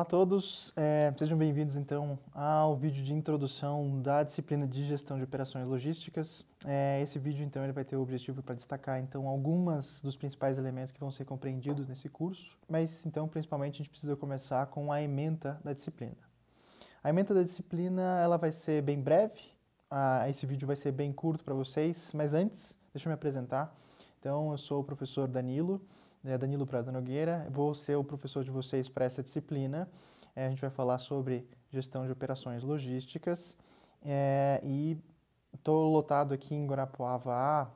Olá a todos, é, sejam bem-vindos então ao vídeo de introdução da disciplina de gestão de operações logísticas. É, esse vídeo então ele vai ter o objetivo para destacar então algumas dos principais elementos que vão ser compreendidos nesse curso, mas então principalmente a gente precisa começar com a ementa da disciplina. A ementa da disciplina ela vai ser bem breve, ah, esse vídeo vai ser bem curto para vocês, mas antes deixa eu me apresentar. Então eu sou o professor Danilo, né, Danilo Prado Nogueira, vou ser o professor de vocês para essa disciplina. É, a gente vai falar sobre gestão de operações logísticas é, e estou lotado aqui em Guarapuava há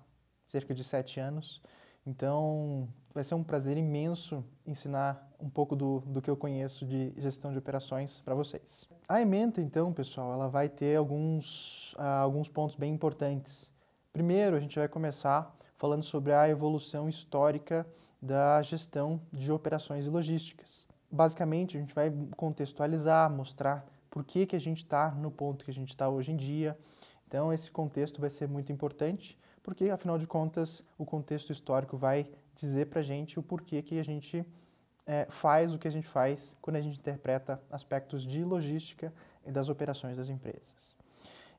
cerca de sete anos, então vai ser um prazer imenso ensinar um pouco do, do que eu conheço de gestão de operações para vocês. A ementa, então, pessoal, ela vai ter alguns, ah, alguns pontos bem importantes. Primeiro, a gente vai começar falando sobre a evolução histórica da gestão de operações e logísticas. Basicamente, a gente vai contextualizar, mostrar por que, que a gente está no ponto que a gente está hoje em dia. Então, esse contexto vai ser muito importante, porque, afinal de contas, o contexto histórico vai dizer para a gente o porquê que a gente é, faz o que a gente faz quando a gente interpreta aspectos de logística e das operações das empresas.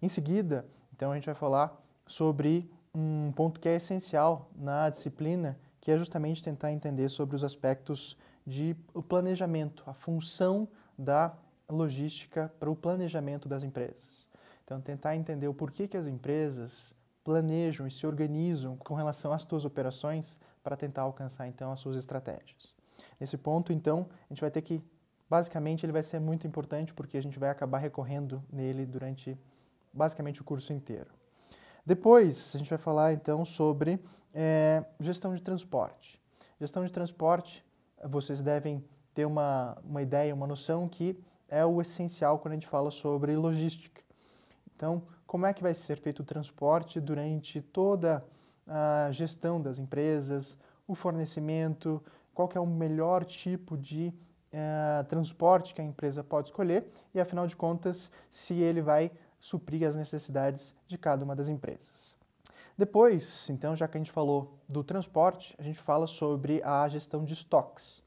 Em seguida, então, a gente vai falar sobre um ponto que é essencial na disciplina, que é justamente tentar entender sobre os aspectos de o planejamento, a função da logística para o planejamento das empresas. Então, tentar entender o porquê que as empresas planejam e se organizam com relação às suas operações para tentar alcançar então as suas estratégias. Nesse ponto, então, a gente vai ter que basicamente ele vai ser muito importante porque a gente vai acabar recorrendo nele durante basicamente o curso inteiro. Depois, a gente vai falar então sobre é, gestão de transporte. Gestão de transporte, vocês devem ter uma, uma ideia, uma noção que é o essencial quando a gente fala sobre logística. Então, como é que vai ser feito o transporte durante toda a gestão das empresas, o fornecimento, qual é o melhor tipo de é, transporte que a empresa pode escolher e, afinal de contas, se ele vai suprir as necessidades de cada uma das empresas. Depois, então, já que a gente falou do transporte, a gente fala sobre a gestão de estoques.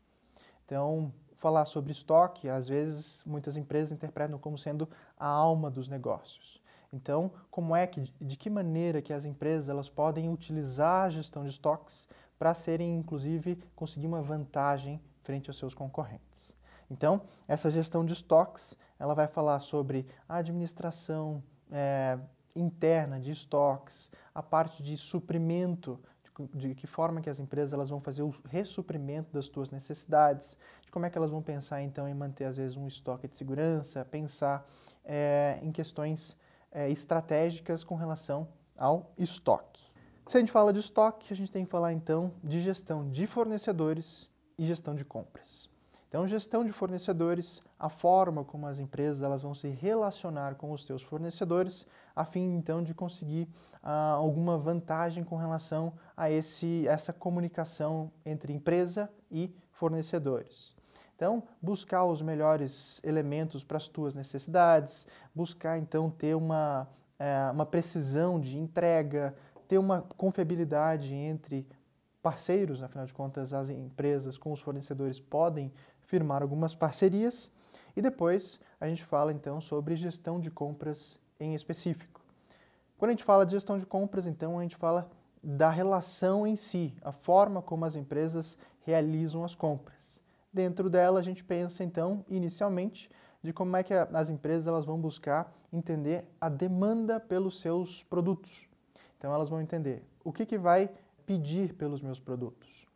Então, falar sobre estoque, às vezes muitas empresas interpretam como sendo a alma dos negócios. Então, como é que, de que maneira que as empresas elas podem utilizar a gestão de estoques para serem, inclusive, conseguir uma vantagem frente aos seus concorrentes? Então, essa gestão de estoques ela vai falar sobre a administração é, interna de estoques, a parte de suprimento, de, de, que forma que as empresas elas vão fazer o ressuprimento das suas necessidades, de como é que elas vão pensar então em manter às vezes um estoque de segurança, pensar é, em questões é, estratégicas com relação ao estoque. Se a gente fala de estoque, a gente tem que falar então de gestão de fornecedores e gestão de compras. Então, gestão de fornecedores, a forma como as empresas elas vão se relacionar com os seus fornecedores, a fim então de conseguir ah, alguma vantagem com relação a esse, essa comunicação entre empresa e fornecedores. Então, buscar os melhores elementos para as tuas necessidades, buscar então ter uma, é, uma precisão de entrega, ter uma confiabilidade entre parceiros, afinal de contas, as empresas com os fornecedores podem firmar algumas parcerias e depois a gente fala então sobre gestão de compras em específico. Quando a gente fala de gestão de compras, então a gente fala da relação em si, a forma como as empresas realizam as compras. Dentro dela a gente pensa então inicialmente de como é que as empresas elas vão buscar entender a demanda pelos seus produtos. Então elas vão entender o que, que vai pedir pelos meus produtos,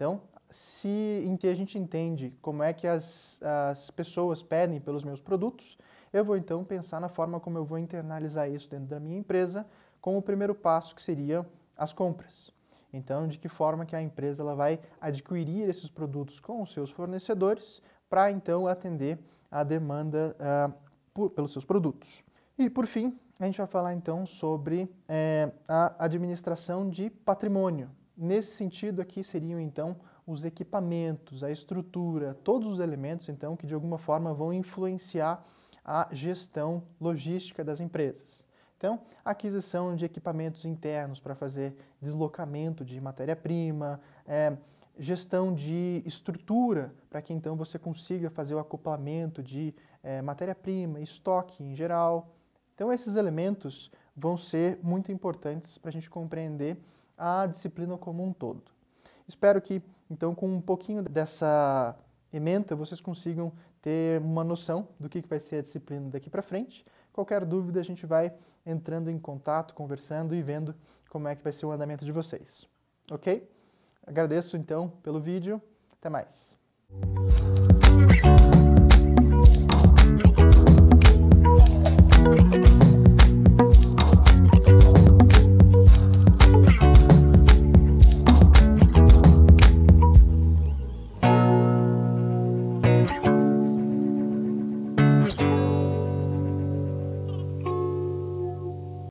então, se em a gente entende como é que as, as pessoas pedem pelos meus produtos, eu vou então pensar na forma como eu vou internalizar isso dentro da minha empresa, com o primeiro passo que seria as compras. Então, de que forma que a empresa ela vai adquirir esses produtos com os seus fornecedores para então atender a demanda uh, por, pelos seus produtos. E por fim, a gente vai falar então sobre eh, a administração de patrimônio. Nesse sentido aqui seriam então os equipamentos, a estrutura, todos os elementos então que de alguma forma vão influenciar a gestão logística das empresas. Então, aquisição de equipamentos internos para fazer deslocamento de matéria-prima, é, gestão de estrutura para que então você consiga fazer o acoplamento de é, matéria-prima, estoque em geral. Então, esses elementos vão ser muito importantes para a gente compreender à disciplina como um todo. Espero que, então, com um pouquinho dessa ementa, vocês consigam ter uma noção do que vai ser a disciplina daqui para frente. Qualquer dúvida, a gente vai entrando em contato, conversando e vendo como é que vai ser o andamento de vocês. Ok? Agradeço, então, pelo vídeo. Até mais.